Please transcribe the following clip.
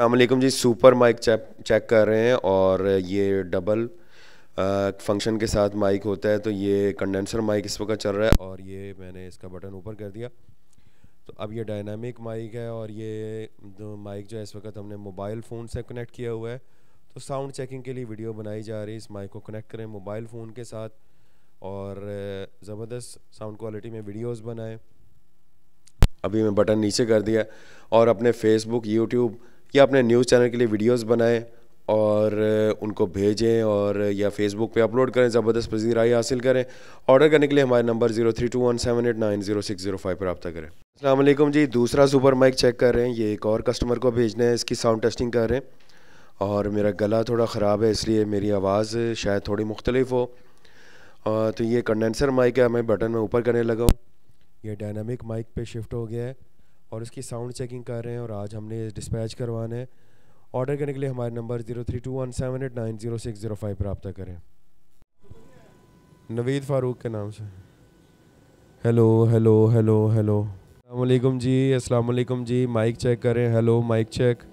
अल्लाम ji super mic check check कर रहे हैं और ये डबल फंक्शन के साथ माइक होता है तो ये कंडेंसर माइक इस वक्त चल रहा है और ये मैंने इसका बटन ऊपर कर दिया तो अब ये डायनामिक माइक है और ये जो माइक जो है इस वक्त हमने मोबाइल फ़ोन से कनेक्ट किया हुआ है तो साउंड चेकिंग के लिए वीडियो बनाई जा रही है इस माइक को कनेक्ट करें मोबाइल फ़ोन के साथ और ज़बरदस्त साउंड क्वालिटी में वीडियोज़ बनाएँ अभी मैं बटन नीचे कर दिया और अपने फेसबुक यूट्यूब कि आपने न्यूज़ चैनल के लिए वीडियोस बनाएं और उनको भेजें और या फेसबुक पे अपलोड करें ज़बरदस्त पजीराई हासिल करें ऑर्डर करने के लिए हमारे number zero three two one seven eight nine zero six zero five पर रब्ता करें अल्लाम जी दूसरा सुपर माइक चेक कर रहे हैं ये एक और कस्टमर को भेजना है इसकी साउंड टेस्टिंग कर रहे हैं और मेरा गला थोड़ा ख़राब है इसलिए मेरी आवाज़ शायद थोड़ी मुख्तलिफ हो तो ये कंडेंसर माइक है मैं बटन में ऊपर करने लगाऊँ ये डायनामिक माइक पे शिफ्ट हो गया है और उसकी साउंड चेकिंग कर रहे हैं और आज हमने डिस्पैच करवाना है ऑर्डर करने के लिए हमारे number zero three two one seven eight nine zero six zero five पर रबता करें नवीद फ़ारूक के नाम से हेलो हेलो हेलो हेलो अलैक्म जी अस्सलाम वालेकुम जी माइक चेक करें हेलो माइक चेक